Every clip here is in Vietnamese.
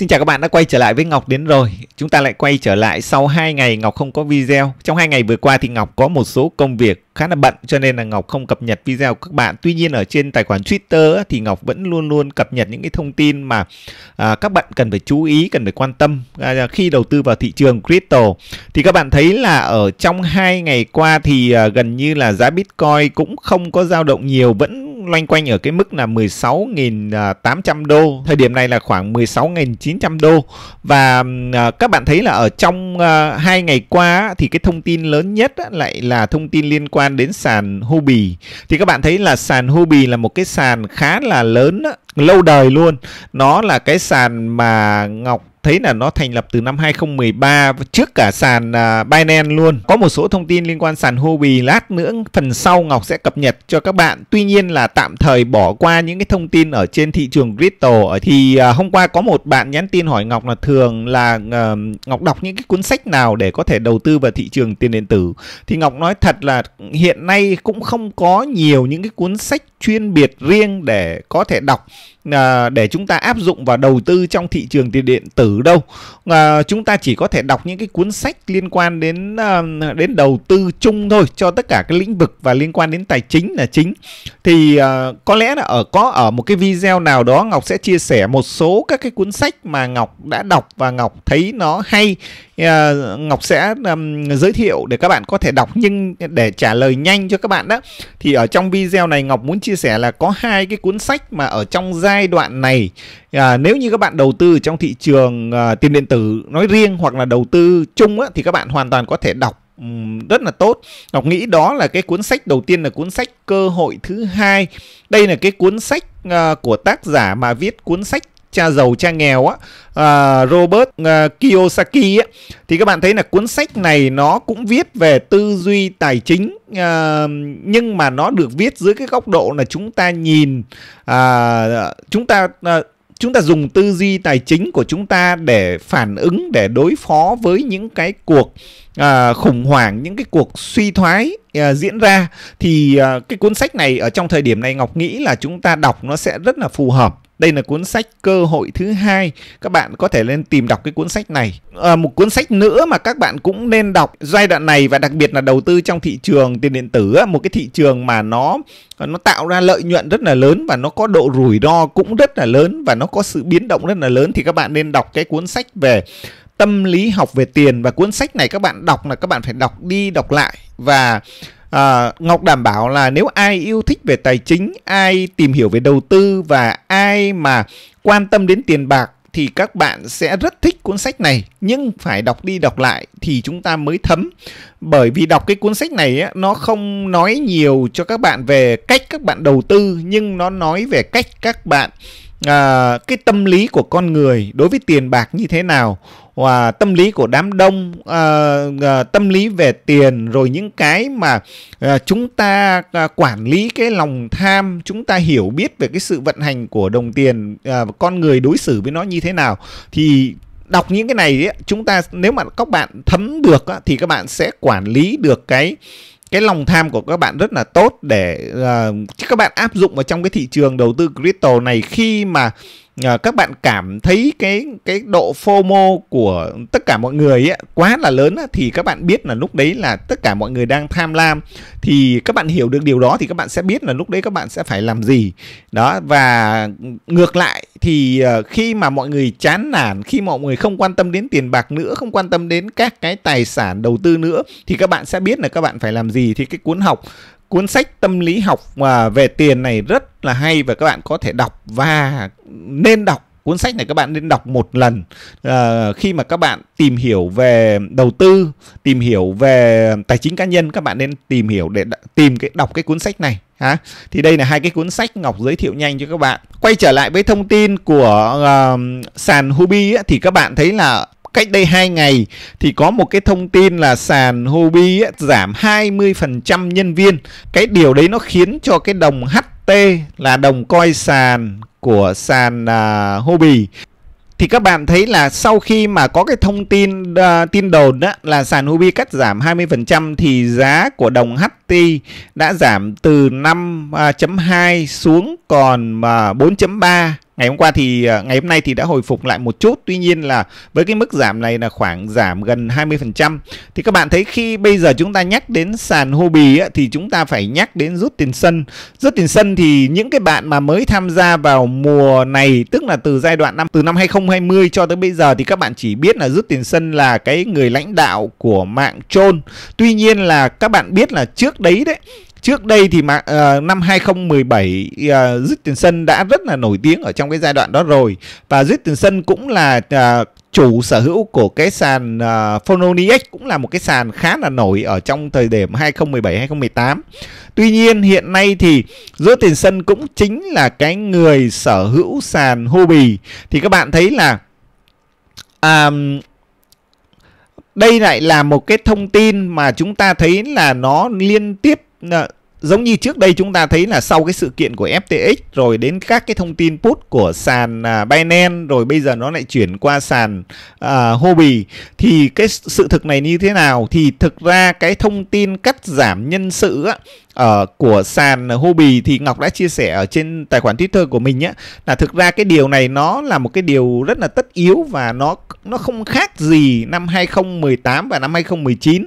Xin chào các bạn đã quay trở lại với Ngọc đến rồi. Chúng ta lại quay trở lại sau 2 ngày Ngọc không có video. Trong 2 ngày vừa qua thì Ngọc có một số công việc khá là bận cho nên là Ngọc không cập nhật video của các bạn. Tuy nhiên ở trên tài khoản Twitter thì Ngọc vẫn luôn luôn cập nhật những cái thông tin mà à, các bạn cần phải chú ý, cần phải quan tâm à, khi đầu tư vào thị trường crypto. Thì các bạn thấy là ở trong 2 ngày qua thì à, gần như là giá Bitcoin cũng không có dao động nhiều, vẫn loanh quanh ở cái mức là 16.800 à, đô. Thời điểm này là khoảng 16.900 đô. Và à, các bạn thấy là ở trong à, hai ngày qua thì cái thông tin lớn nhất lại là thông tin liên quan đến sàn Hobi Thì các bạn thấy là sàn Hobi là một cái sàn khá là lớn lâu đời luôn. Nó là cái sàn mà Ngọc thấy là nó thành lập từ năm 2013 trước cả sàn à, Binance luôn. Có một số thông tin liên quan sàn Huobi lát nữa phần sau Ngọc sẽ cập nhật cho các bạn. Tuy nhiên là tạm thời bỏ qua những cái thông tin ở trên thị trường crypto thì à, hôm qua có một bạn nhắn tin hỏi Ngọc là thường là à, Ngọc đọc những cái cuốn sách nào để có thể đầu tư vào thị trường tiền điện tử. Thì Ngọc nói thật là hiện nay cũng không có nhiều những cái cuốn sách chuyên biệt riêng để có thể đọc à, để chúng ta áp dụng và đầu tư trong thị trường tiền điện tử đâu à, chúng ta chỉ có thể đọc những cái cuốn sách liên quan đến à, đến đầu tư chung thôi cho tất cả các lĩnh vực và liên quan đến tài chính là chính thì à, có lẽ là ở có ở một cái video nào đó Ngọc sẽ chia sẻ một số các cái cuốn sách mà Ngọc đã đọc và Ngọc thấy nó hay à, Ngọc sẽ um, giới thiệu để các bạn có thể đọc nhưng để trả lời nhanh cho các bạn đó thì ở trong video này Ngọc muốn chia sẻ là có hai cái cuốn sách mà ở trong gia giai đoạn này à, nếu như các bạn đầu tư trong thị trường à, tiền điện tử nói riêng hoặc là đầu tư chung á, thì các bạn hoàn toàn có thể đọc rất là tốt. Ngọc nghĩ đó là cái cuốn sách đầu tiên là cuốn sách cơ hội thứ hai. Đây là cái cuốn sách uh, của tác giả mà viết cuốn sách cha giàu cha nghèo á à, Robert à, Kiyosaki á thì các bạn thấy là cuốn sách này nó cũng viết về tư duy tài chính à, nhưng mà nó được viết dưới cái góc độ là chúng ta nhìn à, chúng ta à, chúng ta dùng tư duy tài chính của chúng ta để phản ứng để đối phó với những cái cuộc à, khủng hoảng những cái cuộc suy thoái à, diễn ra thì à, cái cuốn sách này ở trong thời điểm này ngọc nghĩ là chúng ta đọc nó sẽ rất là phù hợp đây là cuốn sách cơ hội thứ hai. Các bạn có thể lên tìm đọc cái cuốn sách này. À, một cuốn sách nữa mà các bạn cũng nên đọc giai đoạn này và đặc biệt là đầu tư trong thị trường tiền điện tử, một cái thị trường mà nó nó tạo ra lợi nhuận rất là lớn và nó có độ rủi ro cũng rất là lớn và nó có sự biến động rất là lớn thì các bạn nên đọc cái cuốn sách về tâm lý học về tiền và cuốn sách này các bạn đọc là các bạn phải đọc đi đọc lại và à, Ngọc đảm bảo là nếu ai yêu thích về tài chính, ai tìm hiểu về đầu tư và ai mà quan tâm đến tiền bạc thì các bạn sẽ rất thích cuốn sách này nhưng phải đọc đi đọc lại thì chúng ta mới thấm bởi vì đọc cái cuốn sách này nó không nói nhiều cho các bạn về cách các bạn đầu tư nhưng nó nói về cách các bạn à, cái tâm lý của con người đối với tiền bạc như thế nào và tâm lý của đám đông à, à, tâm lý về tiền rồi những cái mà à, chúng ta à, quản lý cái lòng tham chúng ta hiểu biết về cái sự vận hành của đồng tiền à, con người đối xử với nó như thế nào thì đọc những cái này ấy, chúng ta nếu mà các bạn thấm được á, thì các bạn sẽ quản lý được cái cái lòng tham của các bạn rất là tốt để uh, các bạn áp dụng vào trong cái thị trường đầu tư crypto này khi mà à, các bạn cảm thấy cái cái độ FOMO của tất cả mọi người ấy, quá là lớn thì các bạn biết là lúc đấy là tất cả mọi người đang tham lam thì các bạn hiểu được điều đó thì các bạn sẽ biết là lúc đấy các bạn sẽ phải làm gì đó và ngược lại thì ờ, khi mà mọi người chán nản khi mọi người không quan tâm đến tiền bạc nữa không quan tâm đến các cái tài sản đầu tư nữa thì các bạn sẽ biết là các bạn phải làm gì thì cái cuốn học cuốn sách tâm lý học mà về tiền này rất là hay và các bạn có thể đọc và nên đọc cuốn sách này các bạn nên đọc một lần à, khi mà các bạn tìm hiểu về đầu tư tìm hiểu về tài chính cá nhân các bạn nên tìm hiểu để tìm cái đọc cái cuốn sách này ha thì đây là hai cái cuốn sách ngọc giới thiệu nhanh cho các bạn quay trở lại với thông tin của uh, sàn hobi thì các bạn thấy là cách đây 2 ngày thì có một cái thông tin là sàn Hobby ấy, giảm 20% nhân viên. Cái điều đấy nó khiến cho cái đồng HT là đồng coi sàn của sàn uh, à, Hobby thì các bạn thấy là sau khi mà có cái thông tin uh, tin đồn đó là sàn Hubi cắt giảm 20% thì giá của đồng HT đã giảm từ 5.2 à, xuống còn uh, 4.3 ngày hôm qua thì ờ, ngày hôm nay thì đã hồi phục lại một chút tuy nhiên là với cái mức giảm này là khoảng giảm gần 20% thì các bạn thấy khi bây giờ chúng ta nhắc đến sàn hô á, thì chúng ta phải nhắc đến rút tiền sân rút tiền sân thì những cái bạn mà mới tham gia vào mùa này tức là từ giai đoạn năm từ năm 2020 cho tới bây giờ thì các bạn chỉ biết là rút tiền sân là cái người lãnh đạo của mạng trôn tuy nhiên là các bạn biết là trước đấy đấy Trước đây thì mà uh, năm 2017 uh, Christensen đã rất là nổi tiếng ở trong cái giai đoạn đó rồi và Christensen cũng là uh, chủ sở hữu của cái sàn ờ, uh, Phononiac cũng là một cái sàn khá là nổi ở trong thời điểm 2017 2018. Tuy nhiên hiện nay thì Christensen cũng chính là cái người sở hữu sàn Huobi thì các bạn thấy là um, đây lại là một cái thông tin mà chúng ta thấy là nó liên tiếp giống như trước đây chúng ta thấy là sau cái sự kiện của FTX rồi đến các cái thông tin put của sàn à, Binance rồi bây giờ nó lại chuyển qua sàn uh, à, Huobi thì cái sự thực này như thế nào thì thực ra cái thông tin cắt giảm nhân sự á, ở ờ, của sàn Huobi thì Ngọc đã chia sẻ ở trên tài khoản Twitter của mình nhé là thực ra cái điều này nó là một cái điều rất là tất yếu và nó nó không khác gì năm 2018 và năm 2019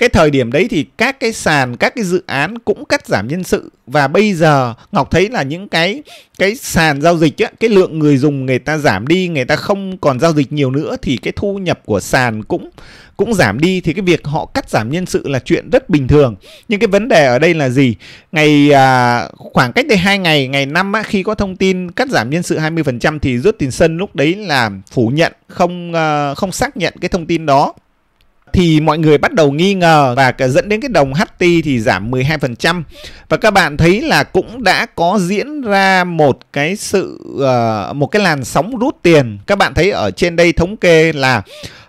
cái thời điểm đấy thì các cái sàn các cái dự án cũng cắt giảm nhân sự và bây giờ ngọc thấy là những cái cái sàn giao dịch á, cái lượng người dùng người ta giảm đi người ta không còn giao dịch nhiều nữa thì cái thu nhập của sàn cũng cũng giảm đi thì cái việc họ cắt giảm nhân sự là chuyện rất bình thường nhưng cái vấn đề ở đây là gì ngày à, khoảng cách đây hai ngày ngày năm á, khi có thông tin cắt giảm nhân sự 20% thì tiền Sun lúc đấy là phủ nhận không à, không xác nhận cái thông tin đó thì mọi người bắt đầu nghi ngờ và dẫn đến cái đồng HT thì giảm 12%. Và các bạn thấy là cũng đã có diễn ra một cái sự ờ, một cái làn sóng rút tiền. Các bạn thấy ở trên đây thống kê là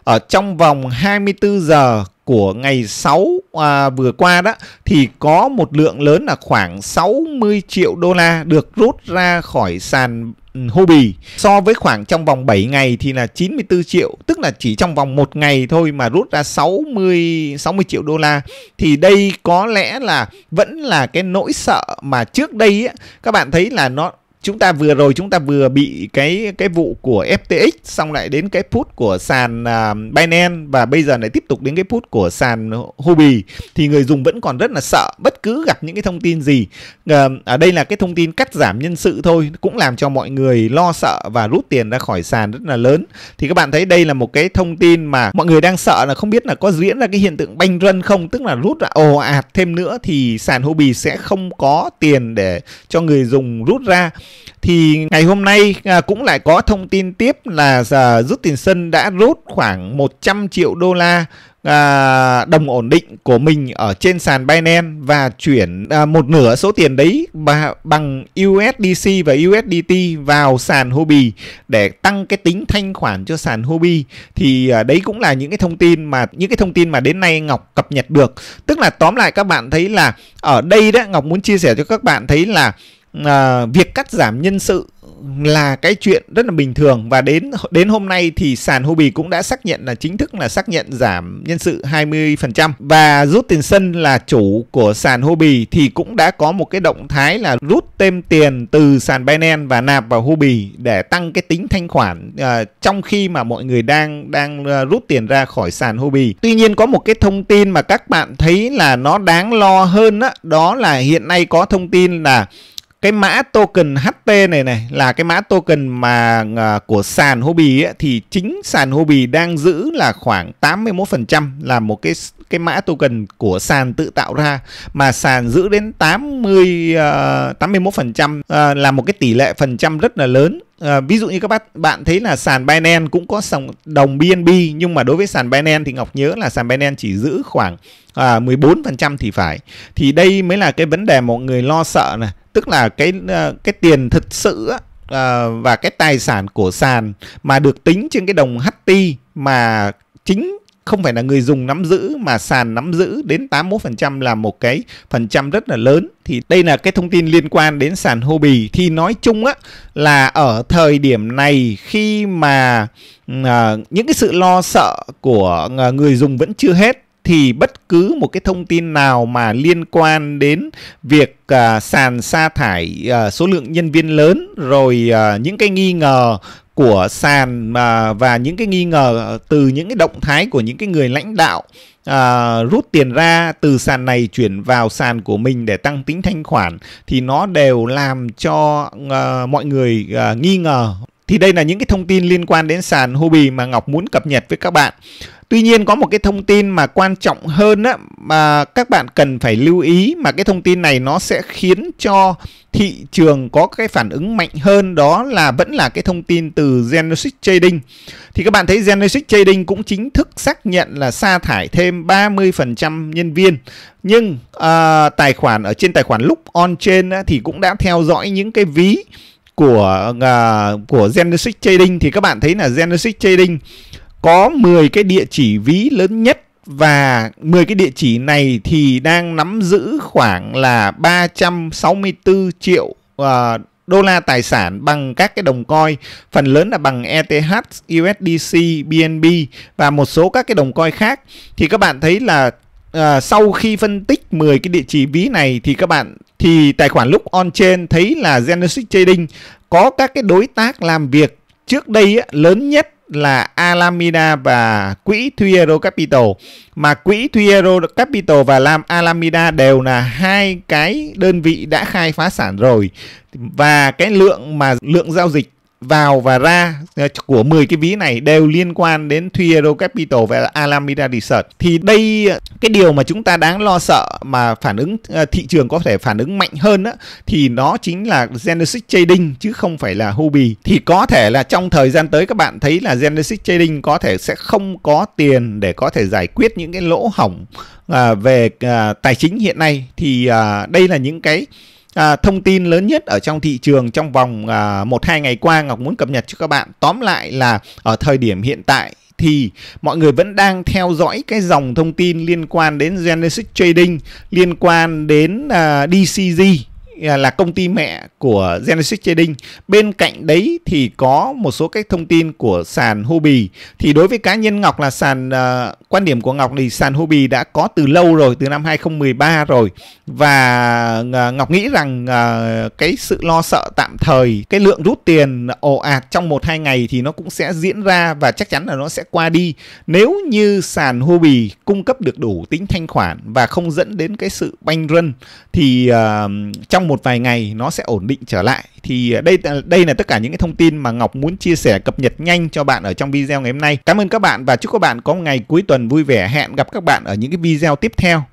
ở trong vòng 24 giờ của ngày 6 à, vừa qua đó thì có một lượng lớn là khoảng 60 triệu đô la được rút ra khỏi sàn Ừ, Hobby so với khoảng trong vòng 7 ngày thì là 94 triệu tức là chỉ trong vòng một ngày thôi mà rút ra 60 60 triệu đô la thì đây có lẽ là vẫn là cái nỗi sợ mà trước đây ấy, các bạn thấy là nó chúng ta vừa rồi chúng ta vừa bị cái cái vụ của FTX xong lại đến cái put của sàn uh, Binance và bây giờ lại tiếp tục đến cái put của sàn Huobi thì người dùng vẫn còn rất là sợ bất cứ gặp những cái thông tin gì uh, ở đây là cái thông tin cắt giảm nhân sự thôi cũng làm cho mọi người lo sợ và rút tiền ra khỏi sàn rất là lớn thì các bạn thấy đây là một cái thông tin mà mọi người đang sợ là không biết là có diễn ra cái hiện tượng banh run không tức là rút ra ồ ạt thêm nữa thì sàn Huobi sẽ không có tiền để cho người dùng rút ra thì ngày hôm nay à, cũng lại có thông tin tiếp là rút tiền sân đã rút khoảng 100 triệu đô la à, đồng ổn định của mình ở trên sàn Binance và chuyển à, một nửa số tiền đấy bằng USDC và USDT vào sàn Huobi để tăng cái tính thanh khoản cho sàn Huobi thì à, đấy cũng là những cái thông tin mà những cái thông tin mà đến nay Ngọc cập nhật được tức là tóm lại các bạn thấy là ở đây đó Ngọc muốn chia sẻ cho các bạn thấy là à, việc cắt giảm nhân sự là cái chuyện rất là bình thường và đến đến hôm nay thì sàn hobi cũng đã xác nhận là chính thức là xác nhận giảm nhân sự 20% và rút tiền sân là chủ của sàn hobi thì cũng đã có một cái động thái là rút thêm tiền từ sàn Binance và nạp vào hobi để tăng cái tính thanh khoản à, trong khi mà mọi người đang đang à, rút tiền ra khỏi sàn hobi Tuy nhiên có một cái thông tin mà các bạn thấy là nó đáng lo hơn đó, đó là hiện nay có thông tin là cái mã token HT này này là cái mã token mà uh, của sàn hobi ấy, thì chính sàn hobi đang giữ là khoảng 81% là một cái cái mã token của sàn tự tạo ra mà sàn giữ đến 80 uh, 81% uh, là một cái tỷ lệ phần trăm rất là lớn À, ví dụ như các bạn bạn thấy là sàn Binance cũng có sàn đồng BNB nhưng mà đối với sàn Binance thì Ngọc nhớ là sàn Binance chỉ giữ khoảng à, 14% thì phải. Thì đây mới là cái vấn đề mọi người lo sợ này tức là cái ờ, cái tiền thực sự ờ, và cái tài sản của sàn mà được tính trên cái đồng HT mà chính không phải là người dùng nắm giữ mà sàn nắm giữ đến 81% là một cái phần trăm rất là lớn thì đây là cái thông tin liên quan đến sàn hobby thì nói chung á là ở thời điểm này khi mà uh, những cái sự lo sợ của người dùng vẫn chưa hết thì bất cứ một cái thông tin nào mà liên quan đến việc à, sàn sa thải à, số lượng nhân viên lớn rồi à, những cái nghi ngờ của sàn à, và những cái nghi ngờ từ những cái động thái của những cái người lãnh đạo à, rút tiền ra từ sàn này chuyển vào sàn của mình để tăng tính thanh khoản thì nó đều làm cho à, mọi người à, nghi ngờ thì đây là những cái thông tin liên quan đến sàn hobi mà Ngọc muốn cập nhật với các bạn Tuy nhiên có một cái thông tin mà quan trọng hơn á mà các bạn cần phải lưu ý mà cái thông tin này nó sẽ khiến cho thị trường có cái phản ứng mạnh hơn đó là vẫn là cái thông tin từ Genesis Trading. Thì các bạn thấy Genesis Trading cũng chính thức xác nhận là sa thải thêm 30% nhân viên. Nhưng à, tài khoản ở trên tài khoản lúc on trên thì cũng đã theo dõi những cái ví của uh, của Genesis Trading thì các bạn thấy là Genesis Trading có 10 cái địa chỉ ví lớn nhất và 10 cái địa chỉ này thì đang nắm giữ khoảng là 364 triệu uh, đô la tài sản bằng các cái đồng coin, phần lớn là bằng ETH, USDC, BNB và một số các cái đồng coin khác. Thì các bạn thấy là à, sau khi phân tích 10 cái địa chỉ ví này thì các bạn thì tài khoản lúc on chain thấy là Genesis Trading có các cái đối tác làm việc trước đây á, lớn nhất là Alameda và quỹ Thuero Capital mà quỹ Thuero Capital và Lam Alameda đều là hai cái đơn vị đã khai phá sản rồi và cái lượng mà lượng giao dịch vào và ra ờ, của 10 cái ví này đều liên quan đến Thuero Capital và Alameda Research. Thì đây ờ, cái điều mà chúng ta đáng lo sợ mà phản ứng ờ, thị trường có thể phản ứng mạnh hơn đó, thì nó chính là Genesis Trading chứ không phải là hobby. Thì có thể là trong thời gian tới các bạn thấy là Genesis Trading có thể sẽ không có tiền để có thể giải quyết những cái lỗ hỏng về tài chính hiện nay thì đây là những cái à, thông tin lớn nhất ở trong thị trường trong vòng à, 1-2 ngày qua Ngọc muốn cập nhật cho các bạn. Tóm lại là ở thời điểm hiện tại thì mọi người vẫn đang theo dõi cái dòng thông tin liên quan đến Genesis Trading, liên quan đến uh, à, DCG Ờ, là công ty mẹ của Genesis Trading. Bên cạnh đấy thì có một số các thông tin của sàn Hobby. Thì đối với cá nhân Ngọc là sàn uh, quan điểm của Ngọc thì sàn Hobby đã có từ lâu rồi, từ năm 2013 rồi. Và uh, Ngọc nghĩ rằng uh, cái sự lo sợ tạm thời, cái lượng rút tiền ồ ạt trong một hai ngày thì nó cũng sẽ diễn ra và chắc chắn là nó sẽ qua đi. Nếu như sàn Hobby cung cấp được đủ tính thanh khoản và không dẫn đến cái sự banh run thì uh, trong một vài ngày nó sẽ ổn định trở lại thì à, đây đây là tất cả những cái thông tin mà Ngọc muốn chia sẻ cập nhật nhanh cho bạn ở trong video ngày hôm nay. Cảm ơn các bạn và chúc các bạn có một ngày cuối tuần vui vẻ. Hẹn gặp các bạn ở những cái video tiếp theo.